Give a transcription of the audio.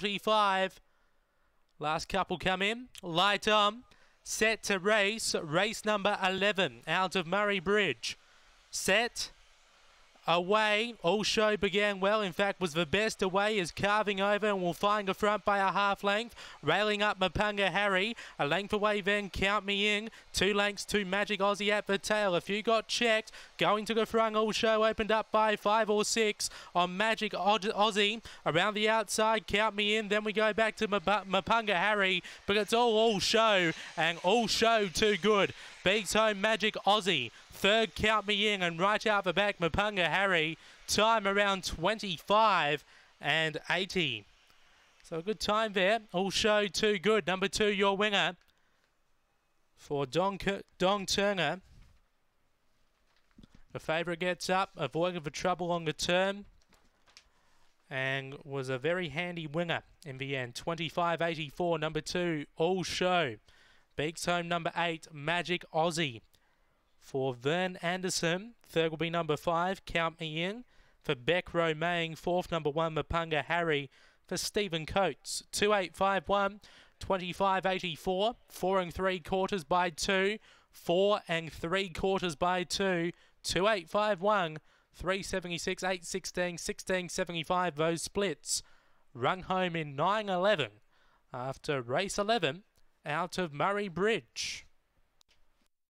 45. Last couple come in. Light on. Um, set to race. Race number 11 out of Murray Bridge. Set. Away, show began well, in fact was the best away, is carving over and will find a front by a half length, railing up Mapunga Harry, a length away then, Count Me In, two lengths to Magic Aussie at the tail, If you got checked, going to the front, show opened up by five or six on Magic Aussie, around the outside, Count Me In, then we go back to Mapunga Harry, but it's all all show and all show too good, beats home Magic Aussie, Third, count me in, and right out the back, Mapunga Harry. Time around 25 and 80. So a good time there. All show too good. Number two, your winger for Dong, Dong Turner. The favourite gets up, avoiding the trouble on the turn, and was a very handy winger in the end. 25.84, number two, all show. Beaks home number eight, Magic Aussie. For Vern Anderson, third will be number five, Count Me In. For Beck Row Maying, fourth number one, Mapunga Harry. For Stephen Coates, 2851, 2584, four and three quarters by two, four and three quarters by two, 2851, 376, 816, 1675, those splits. Rung home in 911 after race 11 out of Murray Bridge.